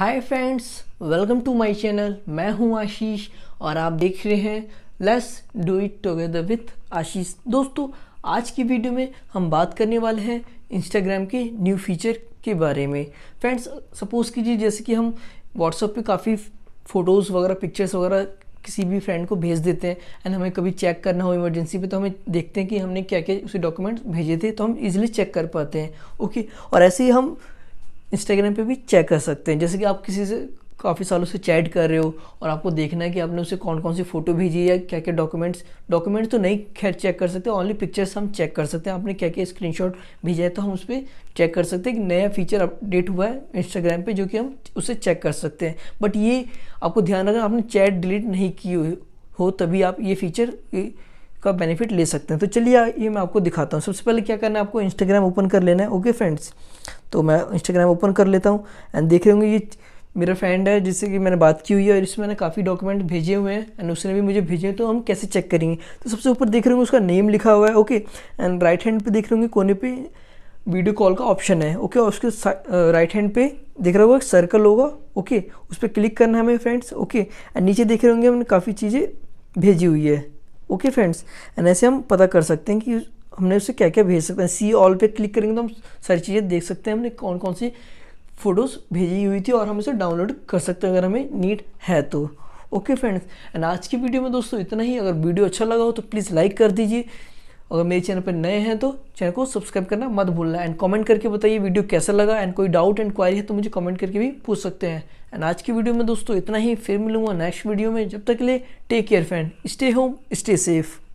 hi friends welcome to my channel मैं हूं आशीष और आप देख रहे हैं let's do it together with Ashish दोस्तों आज की वीडियो में हम बात करने वाले हैं इंस्टाग्राम के न्यू फीचर के बारे में फ्रेंड्स सपोज़ कीजिए जैसे कि हम व्हाट्सएप पे काफ़ी फ़ोटोज़ वगैरह पिक्चर्स वगैरह किसी भी फ्रेंड को भेज देते हैं एंड हमें कभी चेक करना हो इमरजेंसी पे तो हमें देखते हैं कि हमने क्या क्या उसे डॉक्यूमेंट्स भेजे थे तो हम इजीली चेक कर पाते हैं ओके और ऐसे ही हम इंस्टाग्राम पे भी चेक कर सकते हैं जैसे कि आप किसी से काफ़ी सालों से चैट कर रहे हो और आपको देखना है कि आपने उसे कौन कौन सी फ़ोटो भेजी है क्या क्या डॉक्यूमेंट्स डॉक्यूमेंट्स तो नहीं खैर चेक कर सकते ओनली पिक्चर्स हम चेक कर सकते हैं आपने क्या क्या शॉट भेजा है तो हम उस पर चेक कर सकते हैं कि नया फीचर अपडेट हुआ है इंस्टाग्राम पर जो कि हम उसे चेक कर सकते हैं बट ये आपको ध्यान रखना आपने चैट डिलीट नहीं की हो तभी आप ये फीचर का बेनिफिट ले सकते हैं तो चलिए ये मैं आपको दिखाता हूँ सबसे पहले क्या करना है आपको इंस्टाग्राम ओपन कर लेना है ओके फ्रेंड्स तो मैं इंस्टाग्राम ओपन कर लेता हूँ एंड देख रहे होंगे ये मेरा फ्रेंड है जिससे कि मैंने बात की हुई है और इसमें मैंने काफ़ी डॉक्यूमेंट भेजे हुए हैं एंड उसने भी मुझे भेजे हैं तो हम कैसे चेक करेंगे तो सबसे ऊपर देख रहे होंगे उसका नेम लिखा हुआ है ओके एंड राइट हैंड पे देख रहे होंगे कोने पे वीडियो कॉल का ऑप्शन है ओके और उसके राइट हैंड पे देख रहे होगा सर्कल होगा ओके उस पर क्लिक करना है हमें फ्रेंड्स ओके एंड नीचे देख रहे होंगे हमने काफ़ी चीज़ें भेजी हुई है ओके फ्रेंड्स एंड ऐसे हम पता कर सकते हैं कि हमने उसे क्या क्या भेज सकते हैं सी ऑल पे क्लिक करेंगे तो हम सारी चीज़ें देख सकते हैं हमने कौन कौन सी फ़ोटोज़ भेजी हुई थी और हम इसे डाउनलोड कर सकते हैं अगर हमें नीड है तो ओके फ्रेंड्स एंड आज की वीडियो में दोस्तों इतना ही अगर वीडियो अच्छा लगा हो तो प्लीज़ लाइक कर दीजिए अगर मेरे चैनल पर नए हैं तो चैनल को सब्सक्राइब करना मत भूलना एंड कमेंट करके बताइए वीडियो कैसा लगा एंड कोई डाउट एंड क्वारी है तो मुझे कमेंट करके भी पूछ सकते हैं एंड आज की वीडियो में दोस्तों इतना ही फिर मिलूंगा नेक्स्ट वीडियो में जब तक के लिए take care friend stay home stay safe